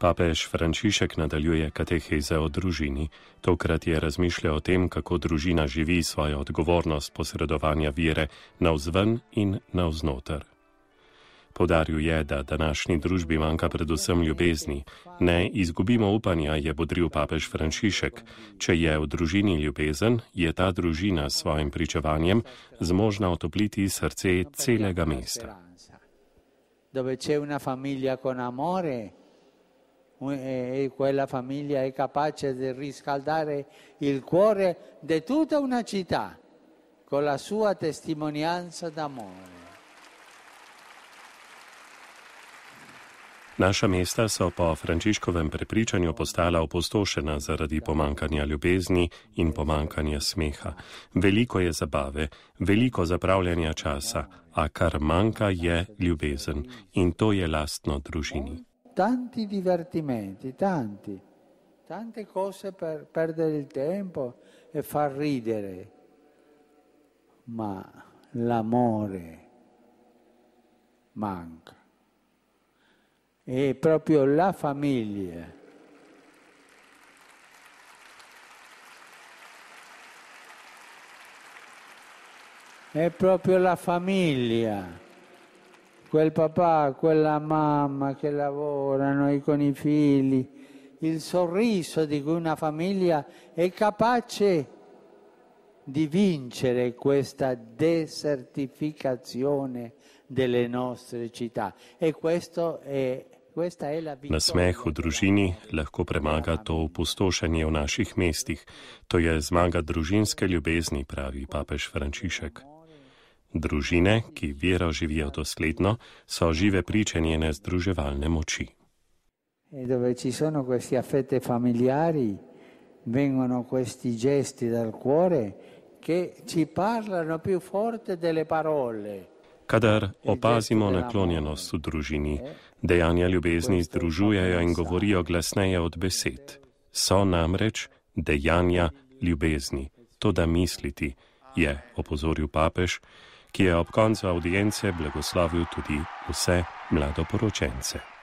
Papež Frančišek nadaljuje kateheze o družini, tokrat je razmišljal o tem, kako družina živi svojo odgovornost posredovanja vire navzven in navznoter. Podaril je, da današnji družbi manjka predvsem ljubezni. Ne izgubimo upanja, je bodril papež Frančišek. Če je v družini ljubezen, je ta družina s svojim pričevanjem zmožna otopliti srce celega mesta. Dove c'è una famiglia con amore, quella eh, famiglia è capace di riscaldare eh, il cuore di tutta una città con la sua testimonianza d'amore. Naša mesta so po Frančiškovem prepričanju postala opustošena zaradi pomankanja ljubezni in pomankanja smeha. Veliko je zabave, veliko zapravljanja časa, a kar manjka je ljubezen in to je lastno družini. tanti divertimenti, tanti, tante cose per perdere il tempo e far ridere, ma l'amore manca. E proprio la famiglia. È proprio la famiglia quel papà, quella mamma che lavorano e con i figli, il sorriso di cui una famiglia è capace di vincere questa desertificazione delle nostre città. E questo è Nasmeh v družini lahko premaga to opustošenje v naših mestih. To je zmaga družinske ljubezni, pravi papež Frančišek. Družine, ki vero živijo dosledno, so žive pričanje nezdruževalne moči. E Kadar opazimo naklonjenost v družini, dejanja ljubezni združujejo in govorijo glasneje od besed. So namreč dejanja ljubezni, to da misliti, je opozoril papež ki je ob koncu audience blagoslovil tudi vse mladoporočence.